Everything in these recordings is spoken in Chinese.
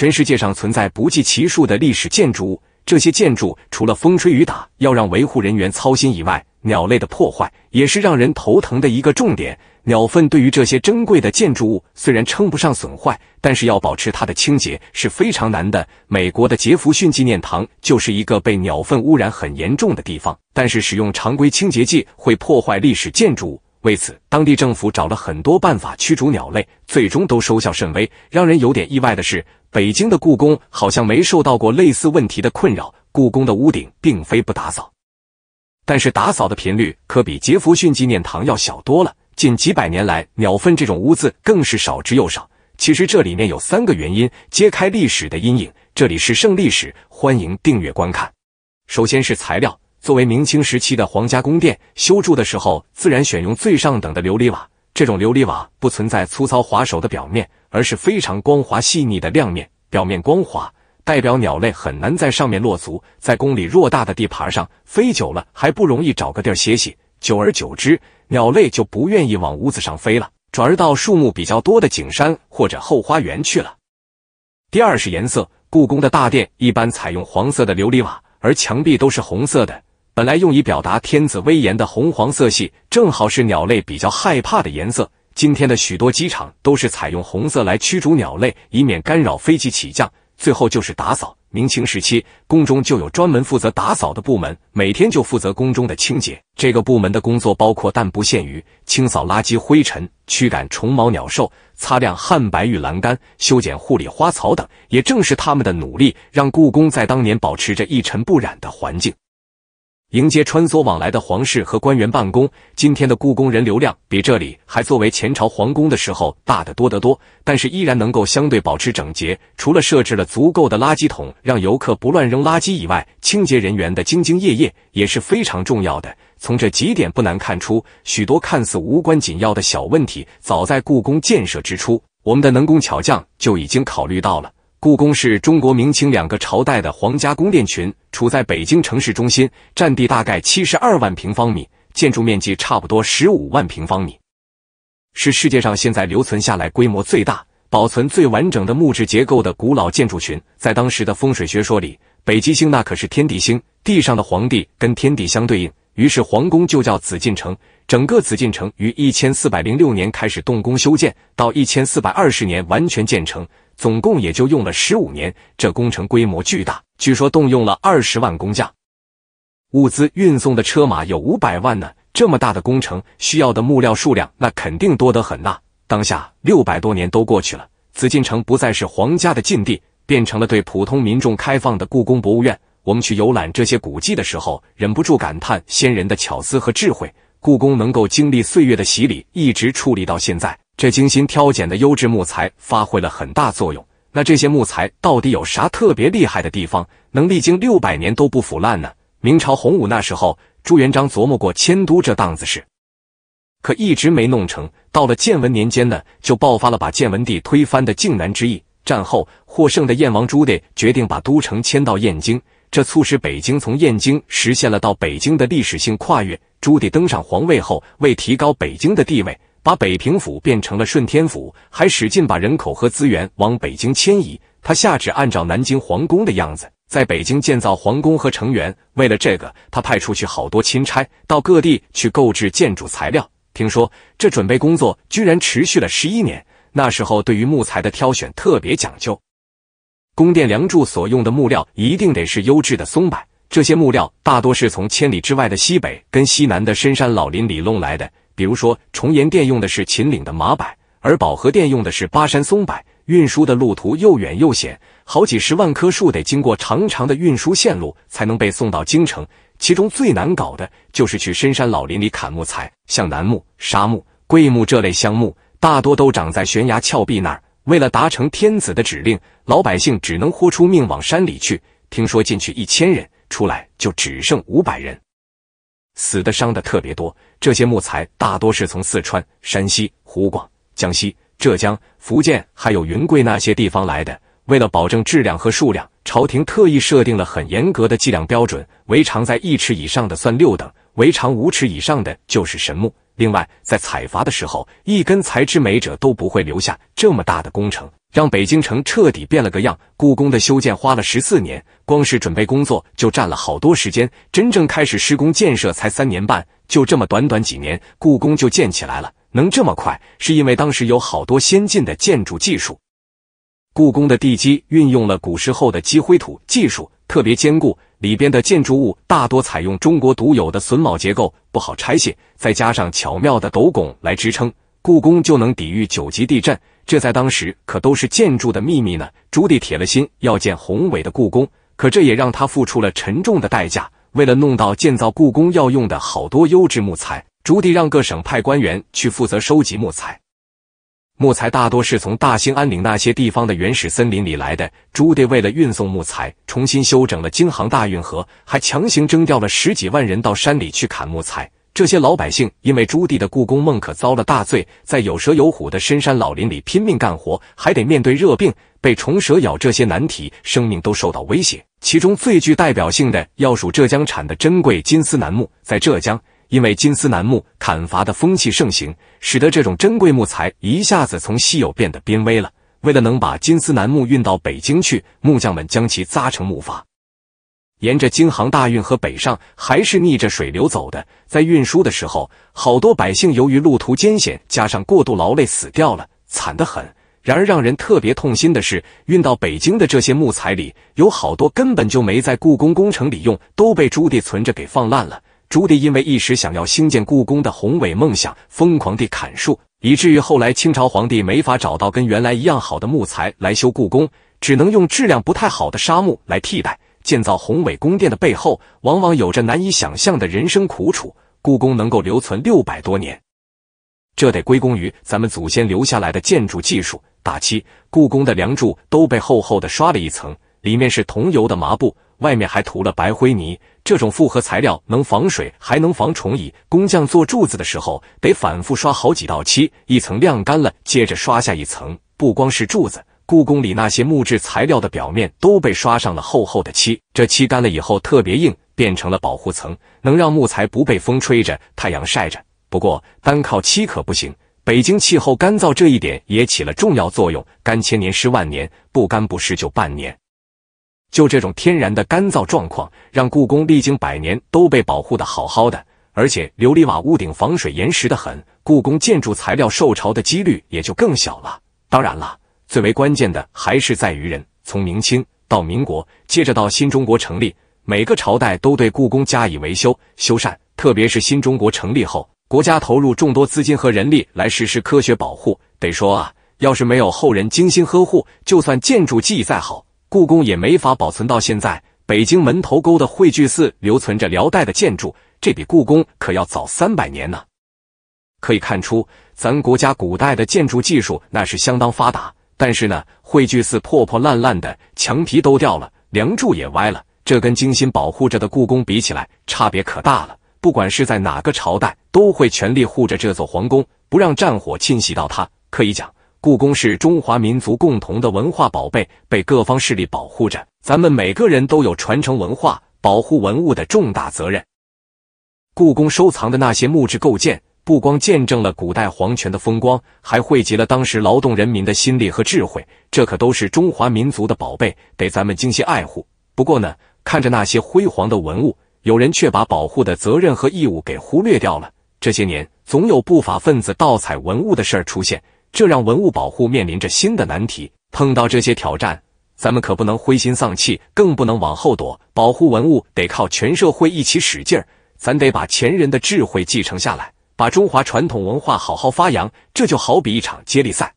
全世界上存在不计其数的历史建筑物，这些建筑除了风吹雨打要让维护人员操心以外，鸟类的破坏也是让人头疼的一个重点。鸟粪对于这些珍贵的建筑物虽然称不上损坏，但是要保持它的清洁是非常难的。美国的杰弗逊纪念堂就是一个被鸟粪污染很严重的地方，但是使用常规清洁剂会破坏历史建筑物，为此当地政府找了很多办法驱逐鸟类，最终都收效甚微。让人有点意外的是。北京的故宫好像没受到过类似问题的困扰。故宫的屋顶并非不打扫，但是打扫的频率可比杰弗逊纪念堂要小多了。近几百年来，鸟粪这种污渍更是少之又少。其实这里面有三个原因，揭开历史的阴影。这里是《胜历史》，欢迎订阅观看。首先是材料，作为明清时期的皇家宫殿，修筑的时候自然选用最上等的琉璃瓦。这种琉璃瓦不存在粗糙滑手的表面。而是非常光滑细腻的亮面，表面光滑，代表鸟类很难在上面落足。在宫里偌大的地盘上飞久了，还不容易找个地歇息。久而久之，鸟类就不愿意往屋子上飞了，转而到树木比较多的景山或者后花园去了。第二是颜色，故宫的大殿一般采用黄色的琉璃瓦，而墙壁都是红色的。本来用以表达天子威严的红黄色系，正好是鸟类比较害怕的颜色。今天的许多机场都是采用红色来驱逐鸟类，以免干扰飞机起降。最后就是打扫。明清时期，宫中就有专门负责打扫的部门，每天就负责宫中的清洁。这个部门的工作包括但不限于清扫垃圾灰尘、驱赶虫毛鸟兽、擦亮汉白玉栏杆、修剪护理花草等。也正是他们的努力，让故宫在当年保持着一尘不染的环境。迎接穿梭往来的皇室和官员办公，今天的故宫人流量比这里还作为前朝皇宫的时候大得多得多，但是依然能够相对保持整洁。除了设置了足够的垃圾桶让游客不乱扔垃圾以外，清洁人员的兢兢业业也是非常重要的。从这几点不难看出，许多看似无关紧要的小问题，早在故宫建设之初，我们的能工巧匠就已经考虑到了。故宫是中国明清两个朝代的皇家宫殿群，处在北京城市中心，占地大概七十二万平方米，建筑面积差不多十五万平方米，是世界上现在留存下来规模最大、保存最完整的木质结构的古老建筑群。在当时的风水学说里，北极星那可是天地星，地上的皇帝跟天地相对应，于是皇宫就叫紫禁城。整个紫禁城于一千四百零六年开始动工修建，到一千四百二十年完全建成。总共也就用了十五年，这工程规模巨大，据说动用了二十万工匠，物资运送的车马有五百万呢。这么大的工程，需要的木料数量那肯定多得很呐。当下六百多年都过去了，紫禁城不再是皇家的禁地，变成了对普通民众开放的故宫博物院。我们去游览这些古迹的时候，忍不住感叹先人的巧思和智慧。故宫能够经历岁月的洗礼，一直矗立到现在。这精心挑拣的优质木材发挥了很大作用。那这些木材到底有啥特别厉害的地方，能历经六百年都不腐烂呢？明朝洪武那时候，朱元璋琢磨过迁都这档子事，可一直没弄成。到了建文年间呢，就爆发了把建文帝推翻的靖难之役。战后获胜的燕王朱棣决定把都城迁到燕京，这促使北京从燕京实现了到北京的历史性跨越。朱棣登上皇位后，为提高北京的地位。把北平府变成了顺天府，还使劲把人口和资源往北京迁移。他下旨按照南京皇宫的样子，在北京建造皇宫和城垣。为了这个，他派出去好多钦差到各地去购置建筑材料。听说这准备工作居然持续了十一年。那时候对于木材的挑选特别讲究，宫殿梁柱所用的木料一定得是优质的松柏。这些木料大多是从千里之外的西北跟西南的深山老林里弄来的。比如说，重岩殿用的是秦岭的马柏，而宝和殿用的是巴山松柏。运输的路途又远又险，好几十万棵树得经过长长的运输线路才能被送到京城。其中最难搞的就是去深山老林里砍木材，像楠木、沙木、桂木这类香木，大多都长在悬崖峭壁那儿。为了达成天子的指令，老百姓只能豁出命往山里去。听说进去一千人，出来就只剩五百人。死的伤的特别多，这些木材大多是从四川、山西、湖广、江西、浙江、福建，还有云贵那些地方来的。为了保证质量和数量，朝廷特意设定了很严格的计量标准，围长在一尺以上的算六等。围长五尺以上的就是神木。另外，在采伐的时候，一根材质美者都不会留下这么大的工程，让北京城彻底变了个样。故宫的修建花了十四年，光是准备工作就占了好多时间，真正开始施工建设才三年半。就这么短短几年，故宫就建起来了。能这么快，是因为当时有好多先进的建筑技术。故宫的地基运用了古时候的积灰土技术，特别坚固。里边的建筑物大多采用中国独有的榫卯结构，不好拆卸，再加上巧妙的斗拱来支撑，故宫就能抵御九级地震。这在当时可都是建筑的秘密呢。朱棣铁了心要建宏伟的故宫，可这也让他付出了沉重的代价。为了弄到建造故宫要用的好多优质木材，朱棣让各省派官员去负责收集木材。木材大多是从大兴安岭那些地方的原始森林里来的。朱棣为了运送木材，重新修整了京杭大运河，还强行征调了十几万人到山里去砍木材。这些老百姓因为朱棣的故宫梦可遭了大罪，在有蛇有虎的深山老林里拼命干活，还得面对热病、被虫蛇咬这些难题，生命都受到威胁。其中最具代表性的要数浙江产的珍贵金丝楠木，在浙江。因为金丝楠木砍伐的风气盛行，使得这种珍贵木材一下子从稀有变得濒危了。为了能把金丝楠木运到北京去，木匠们将其扎成木筏，沿着京杭大运河北上，还是逆着水流走的。在运输的时候，好多百姓由于路途艰险，加上过度劳累，死掉了，惨得很。然而让人特别痛心的是，运到北京的这些木材里，有好多根本就没在故宫工程里用，都被朱棣存着给放烂了。朱棣因为一时想要兴建故宫的宏伟梦想，疯狂地砍树，以至于后来清朝皇帝没法找到跟原来一样好的木材来修故宫，只能用质量不太好的沙木来替代。建造宏伟宫殿的背后，往往有着难以想象的人生苦楚。故宫能够留存六百多年，这得归功于咱们祖先留下来的建筑技术。打七，故宫的梁柱都被厚厚的刷了一层，里面是桐油的麻布。外面还涂了白灰泥，这种复合材料能防水，还能防虫蚁。工匠做柱子的时候，得反复刷好几道漆，一层晾干了，接着刷下一层。不光是柱子，故宫里那些木质材料的表面都被刷上了厚厚的漆。这漆干了以后特别硬，变成了保护层，能让木材不被风吹着、太阳晒着。不过单靠漆可不行，北京气候干燥，这一点也起了重要作用。干千年，湿万年，不干不湿就半年。就这种天然的干燥状况，让故宫历经百年都被保护的好好的。而且琉璃瓦屋顶防水严实的很，故宫建筑材料受潮的几率也就更小了。当然了，最为关键的还是在于人。从明清到民国，接着到新中国成立，每个朝代都对故宫加以维修修缮。特别是新中国成立后，国家投入众多资金和人力来实施科学保护。得说啊，要是没有后人精心呵护，就算建筑技艺再好。故宫也没法保存到现在。北京门头沟的慧聚寺留存着辽代的建筑，这比故宫可要早三百年呢。可以看出，咱国家古代的建筑技术那是相当发达。但是呢，汇聚寺破破烂烂的，墙皮都掉了，梁柱也歪了，这跟精心保护着的故宫比起来，差别可大了。不管是在哪个朝代，都会全力护着这座皇宫，不让战火侵袭到它。可以讲。故宫是中华民族共同的文化宝贝，被各方势力保护着。咱们每个人都有传承文化、保护文物的重大责任。故宫收藏的那些木质构件，不光见证了古代皇权的风光，还汇集了当时劳动人民的心力和智慧。这可都是中华民族的宝贝，得咱们精心爱护。不过呢，看着那些辉煌的文物，有人却把保护的责任和义务给忽略掉了。这些年，总有不法分子盗采文物的事儿出现。这让文物保护面临着新的难题。碰到这些挑战，咱们可不能灰心丧气，更不能往后躲。保护文物得靠全社会一起使劲儿，咱得把前人的智慧继承下来，把中华传统文化好好发扬。这就好比一场接力赛，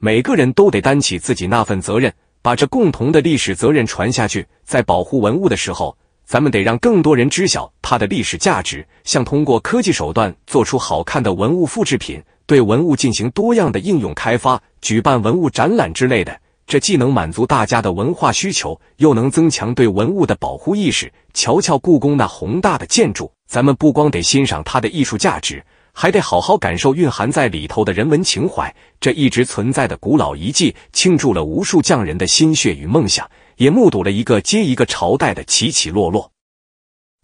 每个人都得担起自己那份责任，把这共同的历史责任传下去。在保护文物的时候，咱们得让更多人知晓它的历史价值，像通过科技手段做出好看的文物复制品。对文物进行多样的应用开发，举办文物展览之类的，这既能满足大家的文化需求，又能增强对文物的保护意识。瞧瞧故宫那宏大的建筑，咱们不光得欣赏它的艺术价值，还得好好感受蕴含在里头的人文情怀。这一直存在的古老遗迹，倾注了无数匠人的心血与梦想，也目睹了一个接一个朝代的起起落落。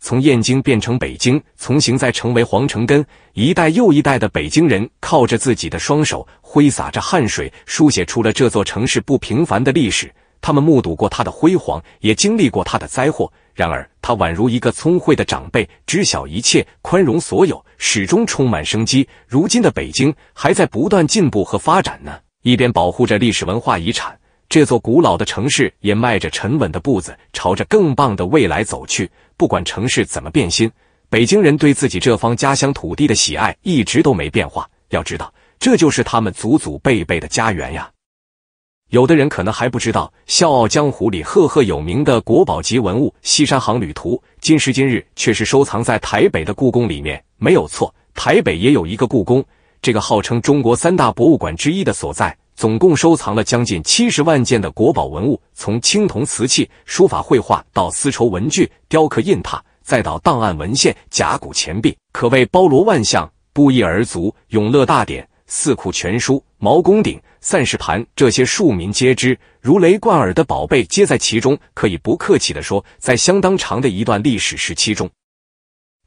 从燕京变成北京，从行在成为皇城根，一代又一代的北京人靠着自己的双手，挥洒着汗水，书写出了这座城市不平凡的历史。他们目睹过它的辉煌，也经历过它的灾祸。然而，它宛如一个聪慧的长辈，知晓一切，宽容所有，始终充满生机。如今的北京还在不断进步和发展呢，一边保护着历史文化遗产。这座古老的城市也迈着沉稳的步子，朝着更棒的未来走去。不管城市怎么变心，北京人对自己这方家乡土地的喜爱一直都没变化。要知道，这就是他们祖祖辈辈的家园呀。有的人可能还不知道，《笑傲江湖》里赫赫有名的国宝级文物《西山行旅图》，今时今日却是收藏在台北的故宫里面。没有错，台北也有一个故宫，这个号称中国三大博物馆之一的所在。总共收藏了将近七十万件的国宝文物，从青铜瓷器、书法绘画到丝绸文具、雕刻印拓，再到档案文献、甲骨钱币，可谓包罗万象，不一而足。《永乐大典》《四库全书》《毛公鼎》《散氏盘》这些庶民皆知、如雷贯耳的宝贝，皆在其中。可以不客气的说，在相当长的一段历史时期中，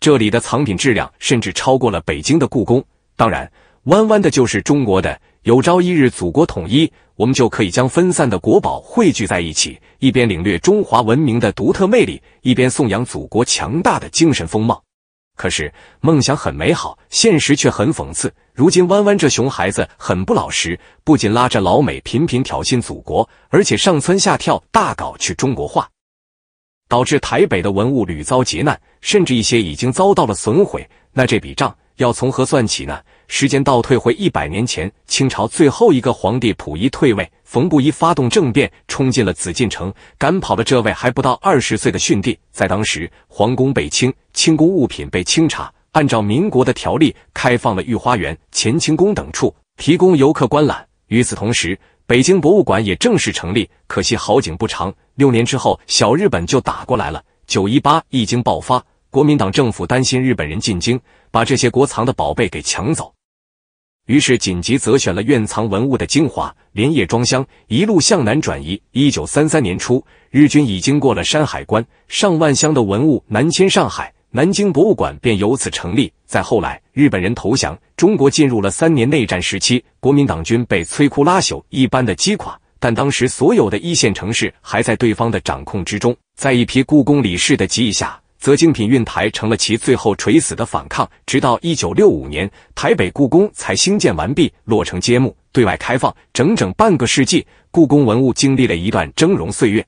这里的藏品质量甚至超过了北京的故宫。当然，弯弯的就是中国的。有朝一日祖国统一，我们就可以将分散的国宝汇聚在一起，一边领略中华文明的独特魅力，一边颂扬祖国强大的精神风貌。可是梦想很美好，现实却很讽刺。如今弯弯这熊孩子很不老实，不仅拉着老美频频挑衅祖国，而且上蹿下跳大搞去中国化，导致台北的文物屡遭劫难，甚至一些已经遭到了损毁。那这笔账要从何算起呢？时间倒退回一百年前，清朝最后一个皇帝溥仪退位，冯布衣发动政变，冲进了紫禁城，赶跑了这位还不到二十岁的逊帝。在当时，皇宫被清，清宫物品被清查，按照民国的条例，开放了御花园、乾清宫等处，提供游客观览。与此同时，北京博物馆也正式成立。可惜好景不长，六年之后，小日本就打过来了。九一八一经爆发，国民党政府担心日本人进京，把这些国藏的宝贝给抢走。于是紧急择选了院藏文物的精华，连夜装箱，一路向南转移。一九三三年初，日军已经过了山海关，上万箱的文物南迁上海，南京博物馆便由此成立。再后来，日本人投降，中国进入了三年内战时期，国民党军被摧枯拉朽一般的击垮，但当时所有的一线城市还在对方的掌控之中。在一批故宫理事的提议下。则精品运台成了其最后垂死的反抗。直到一九六五年，台北故宫才兴建完毕、落成揭幕、对外开放。整整半个世纪，故宫文物经历了一段峥嵘岁月，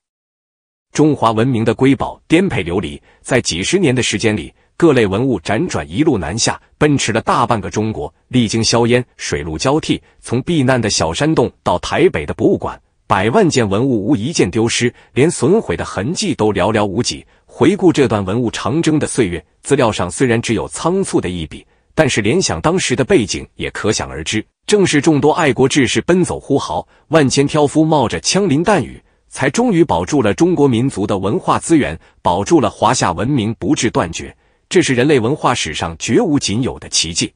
中华文明的瑰宝颠沛流离。在几十年的时间里，各类文物辗转一路南下，奔驰了大半个中国，历经硝烟、水陆交替，从避难的小山洞到台北的博物馆，百万件文物无一件丢失，连损毁的痕迹都寥寥无几。回顾这段文物长征的岁月，资料上虽然只有仓促的一笔，但是联想当时的背景，也可想而知。正是众多爱国志士奔走呼号，万千挑夫冒着枪林弹雨，才终于保住了中国民族的文化资源，保住了华夏文明不至断绝。这是人类文化史上绝无仅有的奇迹，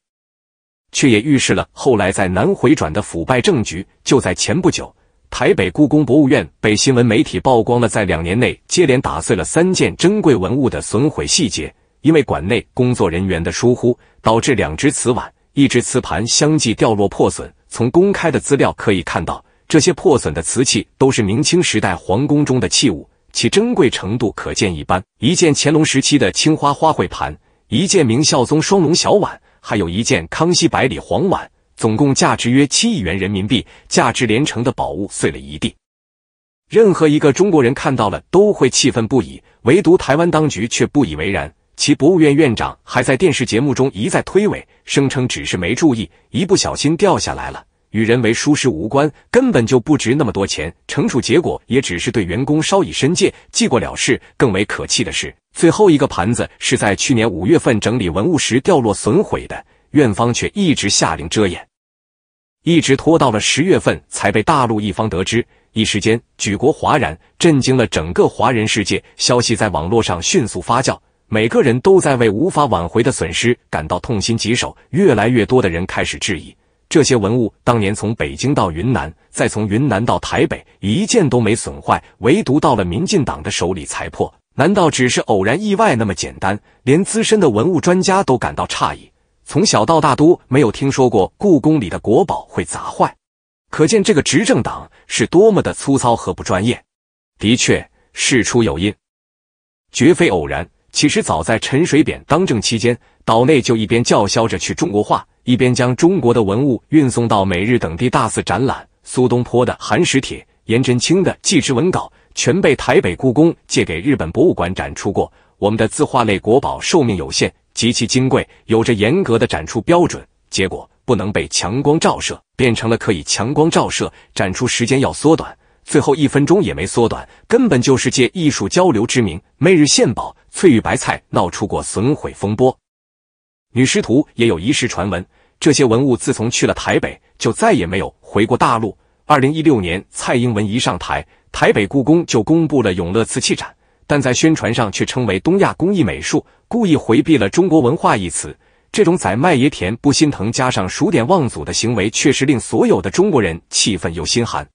却也预示了后来在南回转的腐败政局。就在前不久。台北故宫博物院被新闻媒体曝光了，在两年内接连打碎了三件珍贵文物的损毁细节，因为馆内工作人员的疏忽，导致两只瓷碗、一只瓷盘相继掉落破损。从公开的资料可以看到，这些破损的瓷器都是明清时代皇宫中的器物，其珍贵程度可见一斑。一件乾隆时期的青花花卉盘，一件明孝宗双龙小碗，还有一件康熙百里黄碗。总共价值约七亿元人民币，价值连城的宝物碎了一地，任何一个中国人看到了都会气愤不已，唯独台湾当局却不以为然。其博物院院长还在电视节目中一再推诿，声称只是没注意，一不小心掉下来了，与人为疏失无关，根本就不值那么多钱。惩处结果也只是对员工稍以申诫，记过了事。更为可气的是，最后一个盘子是在去年五月份整理文物时掉落损毁的，院方却一直下令遮掩。一直拖到了十月份才被大陆一方得知，一时间举国哗然，震惊了整个华人世界。消息在网络上迅速发酵，每个人都在为无法挽回的损失感到痛心疾首。越来越多的人开始质疑：这些文物当年从北京到云南，再从云南到台北，一件都没损坏，唯独到了民进党的手里才破。难道只是偶然意外那么简单？连资深的文物专家都感到诧异。从小到大都没有听说过故宫里的国宝会砸坏，可见这个执政党是多么的粗糙和不专业。的确，事出有因，绝非偶然。其实早在陈水扁当政期间，岛内就一边叫嚣着去中国化，一边将中国的文物运送到美日等地大肆展览。苏东坡的《寒食帖》、颜真卿的《祭侄文稿》，全被台北故宫借给日本博物馆展出过。我们的字画类国宝寿命有限。极其金贵，有着严格的展出标准，结果不能被强光照射，变成了可以强光照射。展出时间要缩短，最后一分钟也没缩短，根本就是借艺术交流之名媚日献宝。翠玉白菜闹出过损毁风波，女师徒也有一事传闻。这些文物自从去了台北，就再也没有回过大陆。二零一六年，蔡英文一上台，台北故宫就公布了永乐瓷器展。但在宣传上却称为“东亚工艺美术”，故意回避了“中国文化”一词。这种宰麦爷田不心疼，加上数典忘祖的行为，确实令所有的中国人气愤又心寒。